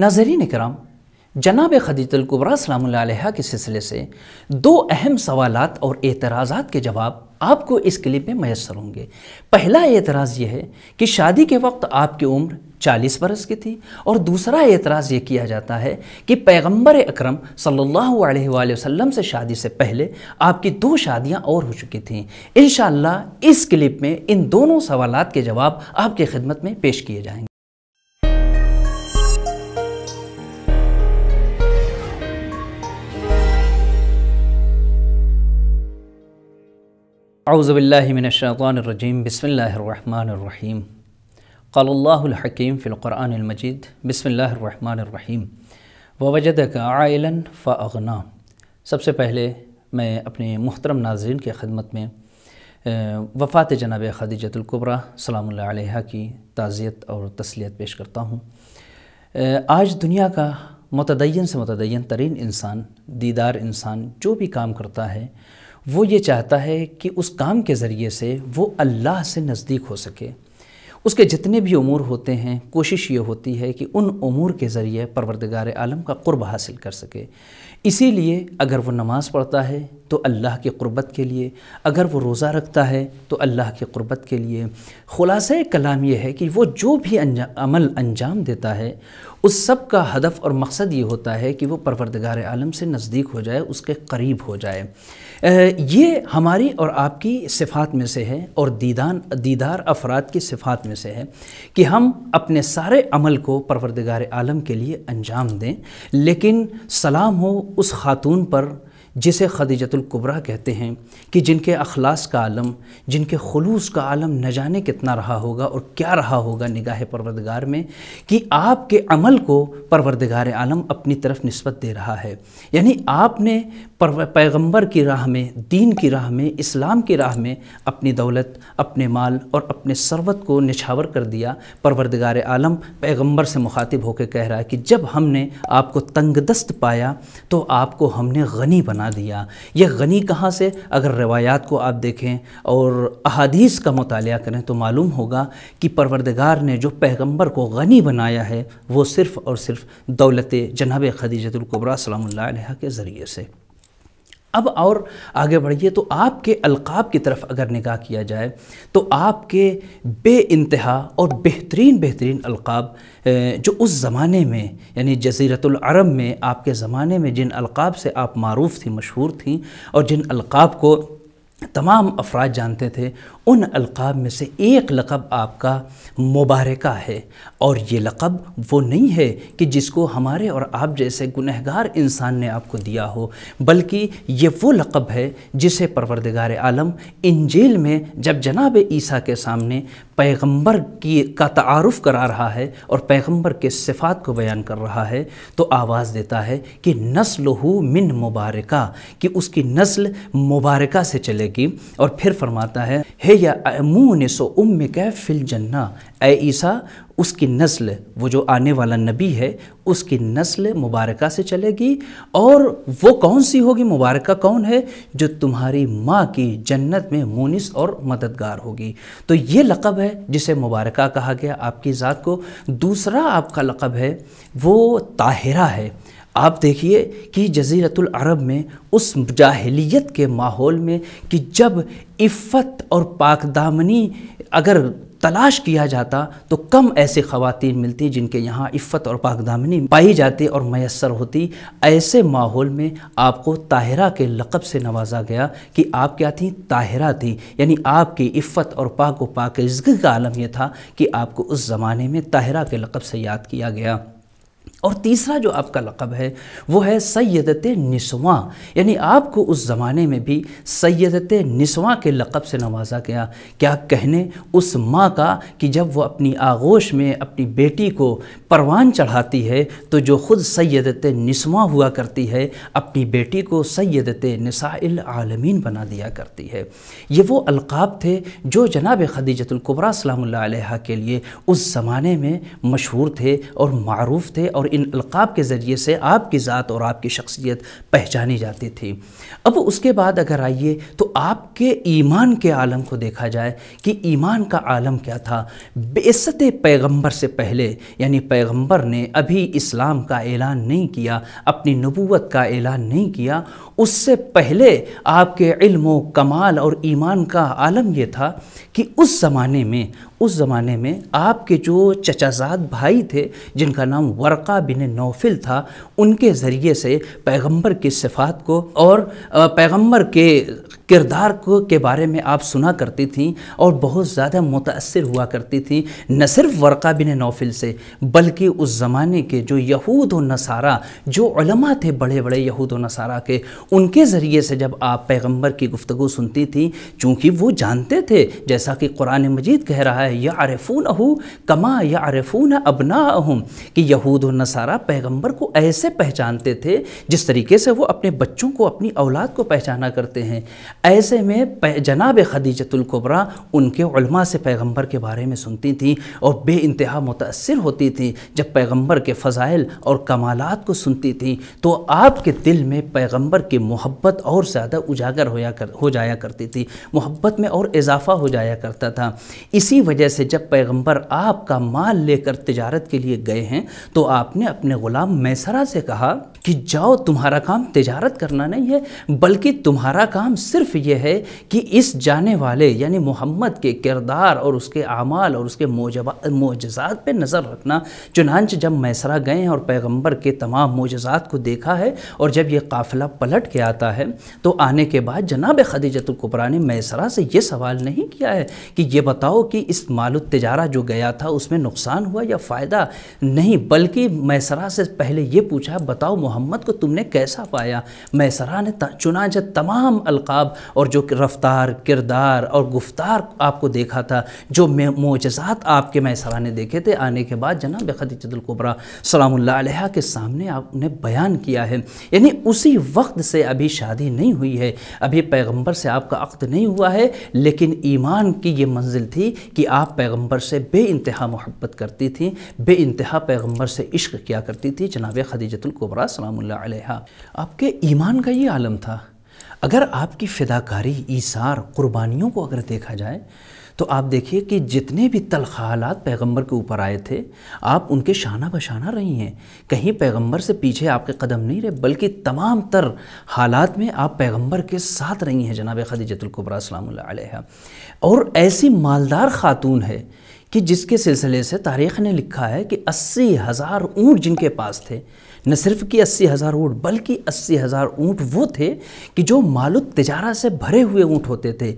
नाजरीन कराम जनाब खदीतलकुबरा सलाम के सिलसिले से दो अहम सवाल और एतराज़ात के जवाब आपको इस क्लिप में मैसर होंगे पहला एतराज़ यह है कि शादी के वक्त आपकी उम्र 40 बरस की थी और दूसरा एतराज़ ये किया जाता है कि पैगंबर अकरम सल्लल्लाहु अलैहि वसल्लम से शादी से पहले आपकी दो शादियां और हो चुकी थीं इन इस क्लिप में इन दोनों सवाल के जवाब आपकी खिदमत में पेश किए जाएंगे बिसमीम बसमीम कल्लाहकीम मजीद बिसमीम वजद का आयलन फ़ना सबसे पहले मैं अपने मुहतरम नाजरन की खदमत में वफ़ात जनाब खदीजतुल्कुबरा सलाम की ताज़ियत और तसलियत पेश करता हूँ आज दुनिया का मतदयन से मतदयन तरीन इंसान दीदार इंसान जो भी काम करता है वो ये चाहता है कि उस काम के ज़रिए से वो अल्लाह से नज़दीक हो सके उसके जितने भी अमूर होते हैं कोशिश ये होती है कि उन अमूर के ज़रिए परवरदगार आलम का क़ुरब हासिल कर सके इसीलिए अगर वो नमाज़ पढ़ता है तो अल्लाह की क़ुरबत के लिए अगर वो रोज़ा रखता है तो अल्लाह की क़ुरबत के लिए ख़ुलास कलाम यह है कि वो जो भी अंजा, अमल अंजाम देता है उस सब का हदफ और मकसद ये होता है कि वो परवरदगार आलम से नज़दीक हो जाए उसके करीब हो जाए ये हमारी और आपकी सिफात में से है और दीदान दीदार अफराद की सिफात में से है कि हम अपने सारे अमल को परवरदगार आलम के लिए अंजाम दें लेकिन सलाम हो उस खातून पर जिसे खदीजतुल्कुबरा कहते हैं कि जिनके अखलास का आलम जिनके खलूस का आलम न जाने कितना रहा होगा और क्या रहा होगा निगाह परवरदगार में कि आपके अमल को परवरदगार आलम अपनी तरफ नस्बत दे रहा है यानी आपने पैगंबर की राह में दीन की राह में इस्लाम की राह में अपनी दौलत अपने माल और अपने सरवत को निछावर कर दिया परवरदगार आलम पैगंबर से मुखातिब होकर कह रहा है कि जब हमने आपको तंगदस्त पाया तो आपको हमने गनी बना दिया यह गनी कहाँ से अगर रवायात को आप देखें और अहादीस का मताल करें तो मालूम होगा कि परवरदगार ने जो पैगम्बर को गनी बनाया है वो सिर्फ़ और सिर्फ दौलत जनाब खदीजतुल्कबरा सलाम के ज़रिए से अब और आगे बढ़िए तो आपके अलकाब की तरफ अगर निगाह किया जाए तो आपके बे इंतहा और बेहतरीन बेहतरीन अलकाब जो उस ज़माने में यानी जजीरतुलरब में आपके ज़माने में जिन अलकाब से आप मरूफ़ थी मशहूर थी और जिन अलकाब को तमाम अफराद जानते थे उन अलकाब में से एक लक़ब आपका मुबारक है और ये लक़ब वो नहीं है कि जिसको हमारे और आप जैसे गुनहगार इंसान ने आपको दिया हो बल्कि ये वो लक़ब है जिसे परवरदगार आलम इंजेल में जब जनाब ईसा के सामने पैगंबर की का तारफ़ करा रहा है और पैगंबर के सिफ़ात को बयान कर रहा है तो आवाज़ देता है कि नस्ल हो मिन मुबारक कि उसकी नस्ल मुबारका से चलेगी और फिर फरमाता है हे अमून सो उम फ़िल जन्ना ए ईसा उसकी नस्ल वो जो आने वाला नबी है उसकी नस्ल मुबारक से चलेगी और वो कौन सी होगी मुबारक कौन है जो तुम्हारी माँ की जन्नत में मुनिस और मददगार होगी तो ये लक़ब है जिसे मुबारक कहा गया आपकी ज़ात को दूसरा आपका लक़ब है वो ताहिरा है आप देखिए कि जजीरतुल अरब में उस जाहिलियत के माहौल में कि जब इफ़त और पाकदामनी अगर तलाश किया जाता तो कम ऐसे ख़वातीन मिलती जिनके यहाँ इफ़त और पाकदामनी पाई जाती और मैसर होती ऐसे माहौल में आपको ताहिरा के लक़ब से नवाजा गया कि आप क्या थी ताहिरा थी यानी आपकी इफत और पाक व पाकिजगी का आलम यह था कि आपको उस ज़माने में ताहिरा के लक़ब से याद किया गया और तीसरा जो आपका लक़ब है वो है सैदत नस्वा यानी आपको उस ज़माने में भी सैदत नस्वा के लक़ब से नवाजा गया क्या कहने उस माँ का कि जब वो अपनी आगोश में अपनी बेटी को परवान चढ़ाती है तो जो ख़ुद सैदत नस्वा हुआ करती है अपनी बेटी को सैदत नसाइल आलमीन बना दिया करती है ये वो अलकाब थे जो जनाब खदीजतुल्कबरा सलाम के लिए उस ज़माने में मशहूर थे और मरूफ़ थे और इन अलकाब के ज़रिए से आपकी ज़ात और आपकी शख्सियत पहचानी जाती थी अब उसके बाद अगर आइए तो आपके ईमान के आलम को देखा जाए कि ईमान का आलम क्या था बेसत पैगंबर से पहले यानी पैगंबर ने अभी इस्लाम का ऐलान नहीं किया अपनी नबूवत का ऐलान नहीं किया उससे पहले आपके इल्म कमाल और ईमान का आलम यह था कि उस ज़माने में उस ज़माने में आपके जो चचाजाद भाई थे जिनका नाम वर्का बिन नौफिल था उनके ज़रिए से पैगंबर की सिफात को और पैगंबर के किरदार को के बारे में आप सुना करती थीं और बहुत ज़्यादा मुतासर हुआ करती थीं न सिर्फ वर्का बिन नौफिल से बल्कि उस ज़माने के जो यहूद नसारा जो उलमा थे बड़े बड़े यहूद नसारा के उनके ज़रिए से जब आप पैगम्बर की गुफ्तु सुनती थी चूँकि वो जानते थे जैसा कि कुरान मजीद कह रहा है या आरफून कमा या आरफून अबना कि यहूद व नसारा पैगम्बर को ऐसे पहचानते थे जिस तरीके से वो अपने बच्चों को अपनी औलाद को पहचाना करते हैं ऐसे में जनाब खदीजतुल्कुबरा उनके उलमा से पैगंबर के बारे में सुनती थी और बे इंतहा मुतासर होती थी जब पैगंबर के फ़ज़ाइल और कमालत को सुनती थी तो आपके दिल में पैगंबर की मोहब्बत और ज़्यादा उजागर होया कर हो जाया करती थी मोहब्बत में और इजाफ़ा हो जाया करता था इसी वजह से जब पैगम्बर आपका माल लेकर तजारत के लिए गए हैं तो आपने अपने ग़ुलाम मैसरा से कहा कि जाओ तुम्हारा काम तजारत करना नहीं है बल्कि तुम्हारा काम सिर्फ सिर्फ ये है कि इस जाने वाले यानी मोहम्मद के किरदार और उसके अमाल और उसके मोजात पर नज़र रखना चुनानच जब मैसरा गए और पैगम्बर के तमाम मोजात को देखा है और जब ये काफ़िला पलट के आता है तो आने के बाद जनाब खदीजतुल्कुबरा ने मैसरा से ये सवाल नहीं किया है कि ये बताओ कि इस माल तजारा जो गया था उसमें नुकसान हुआ या फ़ायदा नहीं बल्कि मैसरा से पहले ये पूछा बताओ मोहम्मद को तुमने कैसा पाया मैसरा ने चुनाच तमाम अलकाब और जो रफ्तार किरदार और गुफ्तार आपको देखा था जो मोजात आपके मैसरा ने देखे थे आने के बाद जनाब खदीजतुल्कुबरा सलाम्ला के सामने आपने बयान किया है यानी उसी वक्त से अभी शादी नहीं हुई है अभी पैगम्बर से आपका अक्त नहीं हुआ है लेकिन ईमान की ये मंजिल थी कि आप पैगम्बर से बे इंतहा मोहब्बत करती थी बे इंतहा पैगम्बर से इश्क किया करती थी जनाब खदीजतुल्कुबरा सलाम्ला आपके ईमान का ये आलम था अगर आपकी फ़िदाकारी ईसार क़ुरबानियों को अगर देखा जाए तो आप देखिए कि जितने भी तलखालात पैगंबर के ऊपर आए थे आप उनके शाना बशाना रही हैं कहीं पैगंबर से पीछे आपके कदम नहीं रहे बल्कि तमाम तर हालात में आप पैगंबर के साथ रही हैं जनाब खदीजतुल्कुबरा सलाम और ऐसी मालदार ख़ातून है कि जिसके सिलसिले से तारीख़ ने लिखा है कि अस्सी हज़ार ऊँट जिनके पास थे न सिर्फ कि अस्सी हज़ार ऊँट बल्कि अस्सी हज़ार ऊँट वो थे कि जो मालुत तजारा से भरे हुए ऊँट होते थे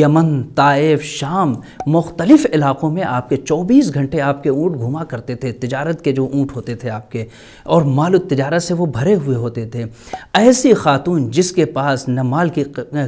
यमन ताइफ शाम मुख्तलिफ़ इलाक़ों में आपके चौबीस घंटे आपके ऊँट घुमा करते थे तजारत के जो ऊँट होते थे आपके और मालुत तजारा से वो भरे हुए होते थे ऐसी खातून जिसके पास न माल की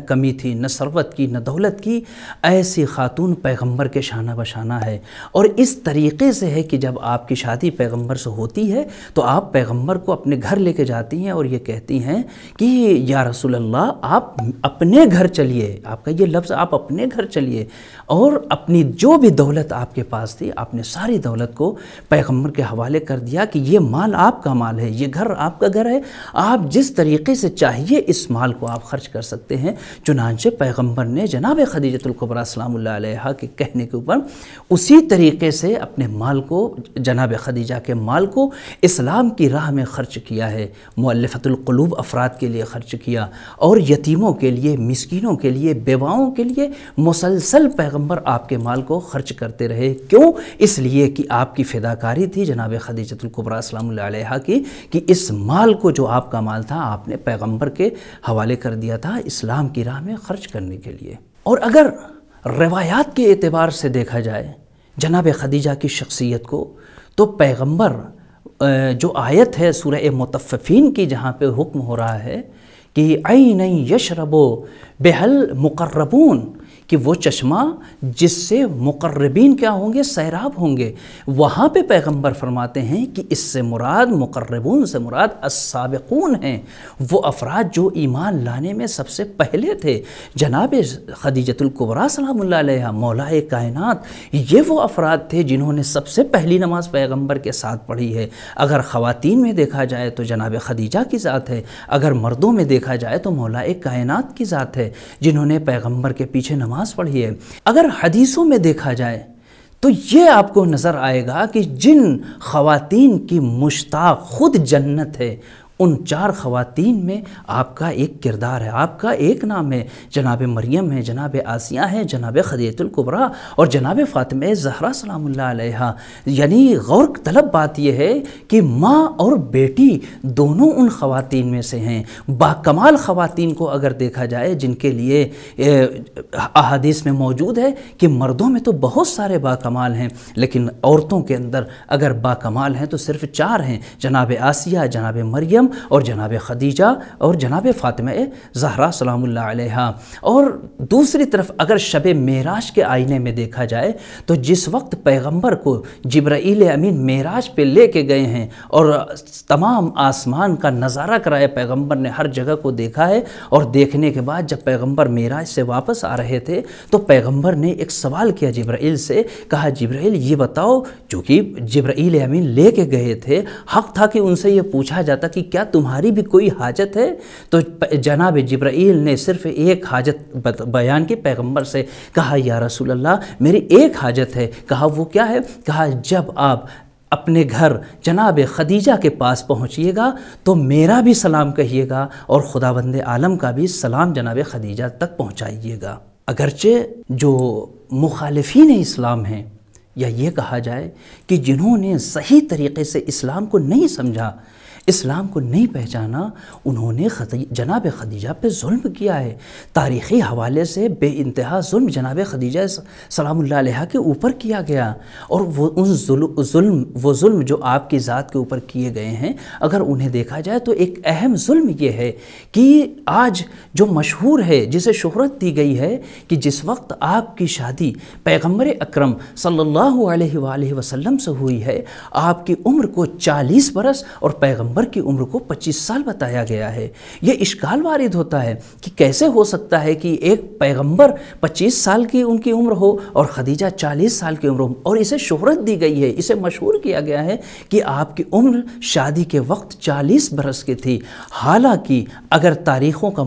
कमी थी न सरवत की न दौलत की ऐसी खातून पैगम्बर के शाना बशाना है और इस तरीके से है कि जब आपकी शादी पैगंबर से होती है तो आप पैगंबर को अपने घर लेके जाती हैं और ये कहती हैं कि या रसूल अल्लाह आप अपने घर चलिए आपका ये लफ्ज़ आप अपने घर चलिए और अपनी जो भी दौलत आपके पास थी आपने सारी दौलत को पैगम्बर के हवाले कर दिया कि ये माल आपका माल है ये घर आपका घर है आप जिस तरीके से चाहिए इस माल को आप खर्च कर सकते हैं चुनानचे पैगंबर ने जनाब खदीजतुल्कुबरा सलाम के कहने के ऊपर उसी इसी तरीके से अपने माल को जनाब खदीजा के माल को इस्लाम की राह में ख़र्च किया है मुल्लफ़तुल्कलूब अफराद के लिए ख़र्च किया और यतीमों के लिए मिसकिनों के लिए बेवाओं के लिए मुसलसल पैगम्बर आपके माल को ख़र्च करते रहे क्यों इसलिए कि आपकी फ़िदाकारी थी जनाब खदीजतुल्कुबरा की कि इस माल को जो आपका माल था आपने पैगम्बर के हवाले कर दिया था इस्लाम की राह में ख़र्च करने के लिए और अगर रवायात के एतबार से देखा जाए जनाब खदीजा की शख्सियत को तो पैगंबर जो आयत है सूर्य मतफ़ीन की जहाँ पे हुक्म हो रहा है कि आई नई यशरबो बेहल मुकर्रबून कि वो चश्मा जिससे मुकर्रबीन क्या होंगे सैराब होंगे वहाँ पे पैगंबर फरमाते हैं कि इससे मुराद मुकर्रबून से मुराद असाबकून हैं वो अफराद जो ईमान लाने में सबसे पहले थे जनाब खदीजतुल्कुबरा सलाम मौलाए कायनत ये वो अफराद थे जिन्होंने सबसे पहली नमाज़ पैगम्बर के साथ पढ़ी है अगर ख़वान में देखा जाए तो जनाब खदीजा की ज़ात है अगर मर्दों में देखा जाए तो मौलाए कायनत की ज़ात है जिन्होंने पैगम्बर के पीछे नमाज नमाज़ है अगर हदीसों में देखा जाए तो ये आपको नज़र आएगा कि जिन खातन की मुश्ताक ख़ुद जन्नत है उन चार खवातीन में आपका एक किरदार है आपका एक नाम है जनाब मरियम है जनाब आसिया है जनाब खदीतुल्कुबरा और जनाब फ़ातिम जहरा सलाम्ला यानी गौर तलब बात यह है कि माँ और बेटी दोनों उन खवतिन में से हैं बाकमाल खवतिन को अगर देखा जाए जिनके लिए अहादीस में मौजूद है कि मर्दों में तो बहुत सारे बाकमाल हैं लेकिन औरतों के अंदर अगर बाकमाल हैं तो सिर्फ चार हैं जनाब आसिया जनाब मरियम और जनाब खदीजा और जनाब फ़ातिमा जहरा सलाम और दूसरी तरफ अगर शब मराज के आईने में देखा जाए तो जिस वक्त पैगम्बर को जबराइल अमीन मराज पर ले के गए हैं और तमाम आसमान का नज़ारा कराया पैगम्बर ने हर जगह को देखा है और देखने के बाद जब पैगम्बर मेराज से वापस आ रहे थे तो पैगम्बर ने एक सवाल किया जबराइल से कहा जबराइल ये बताओ चूँकि जबराइल अमीन ले के गए थे हक था कि उनसे ये पूछा जाता कि क्या क्या तुम्हारी भी कोई हाजत है तो जनाब जब्राइल ने सिर्फ एक हाजत बयान की पैगंबर से कहा या रसूल अल्लाह मेरी एक हाजत है कहा वो क्या है कहा जब आप अपने घर जनाब खदीजा के पास पहुंचिएगा तो मेरा भी सलाम कहिएगा और खुदा बंद आलम का भी सलाम जनाब खदीजा तक पहुंचाइएगा अगरचे जो मुखालफी इस्लाम हैं या ये कहा जाए कि जिन्होंने सही तरीके से इस्लाम को नहीं समझा इस्लाम को नहीं पहचाना उन्होंने जनाब खदीजा पे जुल्म किया है तारीख़ी हवाले से बे इंतहा जुल्म जनाब खदीजा सलाम्ला के ऊपर किया गया और वो उन जुल्म वो जुल्म जो आपकी ज़ात के ऊपर किए गए हैं अगर उन्हें देखा जाए तो एक अहम जुल्म ये है कि आज जो मशहूर है जिसे शहरत दी गई है कि जिस वक्त आपकी शादी पैगम्बर अक्रम सल्ला वसलम से हुई है आपकी उम्र को चालीस बरस और पैगम्बर पैगंबर की उम्र को 25 साल बताया गया है यह इश्काल वारिद होता है कि कैसे हो सकता है कि एक पैगंबर 25 साल की उनकी उम्र हो और खदीजा 40 साल की उम्र हो और इसे शोहरत दी गई है इसे मशहूर किया गया है कि आपकी उम्र शादी के वक्त 40 बरस की थी हालांकि अगर तारीख़ों का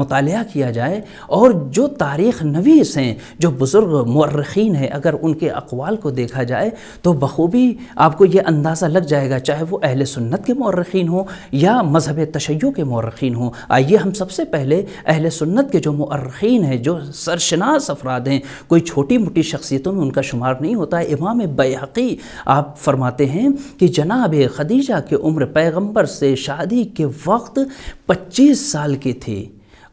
मुताल किया जाए और जो तारीख़ नवीस हैं जो बुज़ुर्ग मर्रखीन हैं अगर उनके अकवाल को देखा जाए तो बखूबी आपको यह अंदाज़ा लग जाएगा चाहे वो अहल सुन्नत के मौरखीन हों या मज़हब तशैयों के मौरखीन हों आइए हम सबसे पहले अहल सुन्नत के जो मौरखीन हैं जो सरशनास अफराद हैं कोई छोटी मोटी शख्सियतों में उनका शुमार नहीं होता है इमाम बेहकी आप फरमाते हैं कि जनाब खदीजा की उम्र पैगम्बर से शादी के वक्त पच्चीस साल की थी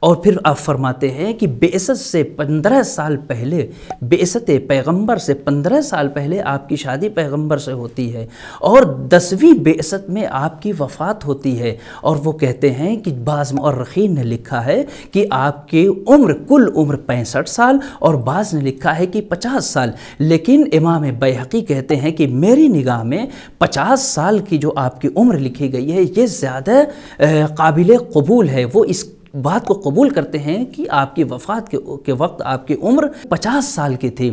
और फिर आप फरमाते हैं कि बेसत से पंद्रह साल पहले बेसत पैगंबर से पंद्रह साल पहले आपकी शादी पैगंबर से होती है और दसवीं बेसत में आपकी वफ़ात होती है और वो कहते हैं कि बाज़ रखीन ने लिखा है कि आपकी उम्र कुल उम्र पैंसठ साल और बाज़ ने लिखा है कि पचास साल लेकिन इमाम बेहकी कहते हैं कि मेरी निगाह में पचास साल की जो आपकी उम्र लिखी गई है ये ज़्यादा काबिल कबूल है वो इस बात को कबूल करते हैं कि आपकी वफात के, के वक्त आपकी उम्र 50 साल की थी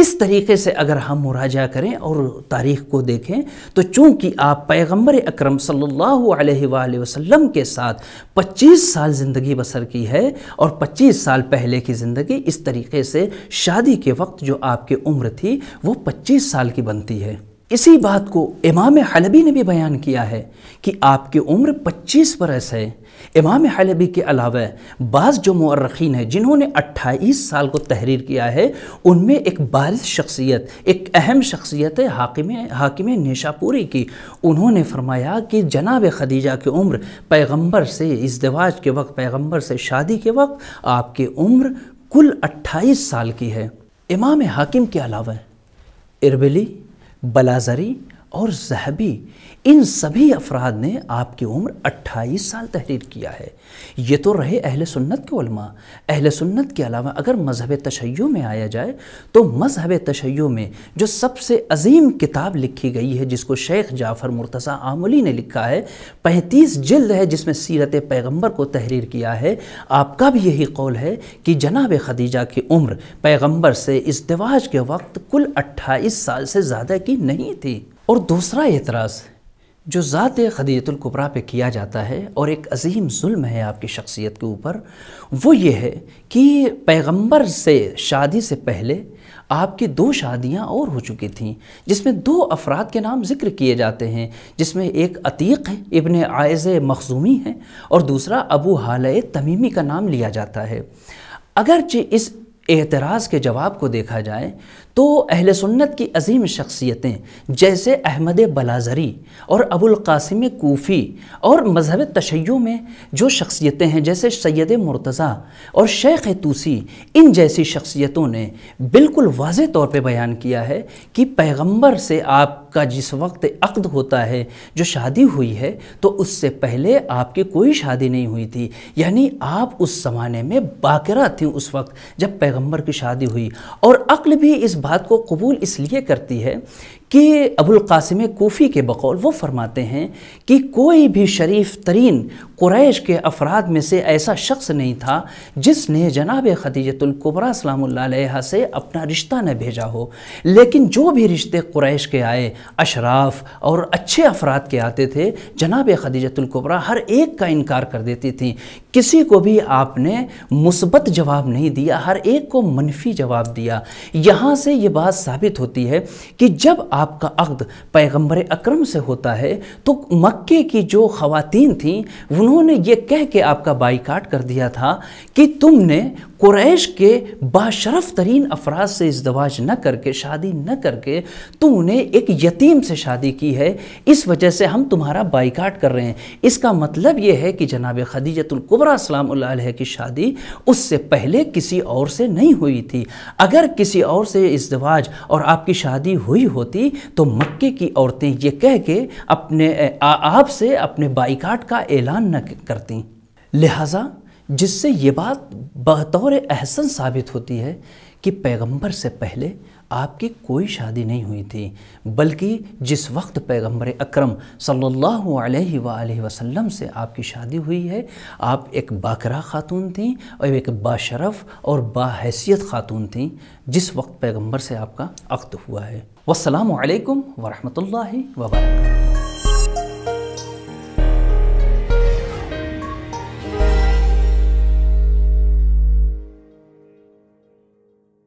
इस तरीके से अगर हम मुराजा करें और तारीख़ को देखें तो चूँकि आप पैगम्बर अक्रम सल्लल्लाहु अलैहि वसल्लम के साथ 25 साल ज़िंदगी बसर की है और 25 साल पहले की ज़िंदगी इस तरीके से शादी के वक्त जो आपकी उम्र थी वो 25 साल की बनती है इसी बात को इमाम हलबी ने भी बयान किया है कि आपकी उम्र 25 बरस है इमाम हलबी के अलावा बाज़ जो मर्रखीन है जिन्होंने 28 साल को तहरीर किया है उनमें एक बारिश शख्सियत एक अहम शख्सियत है हाकिम हाकिम नेशापुरी की उन्होंने फरमाया कि जनाब खदीजा की उम्र पैगंबर से दवाज़ के वक्त पैगंबर से शादी के वक्त आपकी उम्र कुल अट्ठाईस साल की है इमाम हाकिम के अलावा इरबली बलाजरी और जहबी इन सभी अफराद ने आपकी उम्र 28 साल तहरीर किया है ये तो रहे अहल सुन्नत के उलमा अहले सुन्नत के अलावा अगर मजहब तशैय में आया जाए तो मजहब तशैय में जो सबसे अजीम किताब लिखी गई है जिसको शेख जाफ़र मुर्तज़ा आमली ने लिखा है पैंतीस जल्द है जिसमें सीरत पैगम्बर को तहरीर किया है आपका भी यही कौल है कि जनाब खदीजा की उम्र पैगम्बर से इसतवाज के वक्त कुल अट्ठाईस साल से ज़्यादा की नहीं थी और दूसरा एतराज़ जो ज़ात खदीतुल्कुबरा पे किया जाता है और एक अजीम जुल्म है आपकी शख्सियत के ऊपर वो ये है कि पैगंबर से शादी से पहले आपकी दो शादियां और हो चुकी थीं जिसमें दो अफराद के नाम जिक्र किए जाते हैं जिसमें एक अतीक है इबन आयज़ मखजूमी है और दूसरा अबू हाल तमीमी का नाम लिया जाता है अगरचे इस एतराज़ के जवाब को देखा जाए तो अहल सुन्नत की अजीम शख्सियतें जैसे अहमद बलाजरी और कासिम कोफ़ी और मजहब तशयों में जो शख्सियतें हैं जैसे सैद मुर्तज़ा और शेख तूसी इन जैसी शख्सियतों ने बिल्कुल वाज तौर पर बयान किया है कि पैगम्बर से आपका जिस वक्त अक्द होता है जो शादी हुई है तो उससे पहले आपकी कोई शादी नहीं हुई थी यानी आप उस ज़माने में बाकरा थी उस वक्त जब पैगम्बर की शादी हुई और अक्ल भी इस बात को कबूल इसलिए करती है कि अबुल कासिम कोफ़ी के बकौल वो फरमाते हैं कि कोई भी शरीफ तरीन कुरैश के अफराद में से ऐसा शख्स नहीं था जिसने जनाब खदीजतुल्कुबरा सलाम से अपना रिश्ता न भेजा हो लेकिन जो भी रिश्ते कुरैश के आए अशराफ और अच्छे अफराद के आते थे जनाब खदीजतुल्कुबरा हर एक का इनकार कर देती थी किसी को भी आपने मुसबत जवाब नहीं दिया हर एक को मनफी जवाब दिया यहाँ से ये बात साबित होती है कि जब आपका अक्द पैगंबर अकरम से होता है तो मक्के की जो ख़वातीन थीं उन्होंने ये कह के आपका बाईकाट कर दिया था कि तुमने कुरैश के बाशरफ तरीन अफराज से इजदवाज न करके शादी न करके उन्हें एक यतीम से शादी की है इस वजह से हम तुम्हारा बाइकाट कर रहे हैं इसका मतलब ये है कि जनाब खदीजतुल्कुबरा सलाम की शादी उससे पहले किसी और से नहीं हुई थी अगर किसी और से इजदवाज और आपकी शादी हुई होती तो मक्के की औरतें ये कह के अपने आप से अपने बाइकाट का ऐलान न करती लिहाजा जिससे ये बात बतौर अहसन साबित होती है कि पैगंबर से पहले आपकी कोई शादी नहीं हुई थी बल्कि जिस वक्त पैगंबर अकरम सल्लल्लाहु अलैहि वसल्लम से आपकी शादी हुई है आप एक बाकरा खातून थीं और एक बाशरफ़ और बाहैसियत खातून थीं जिस वक्त पैगंबर से आपका अक्त हुआ है वालकम वरहमल वर्का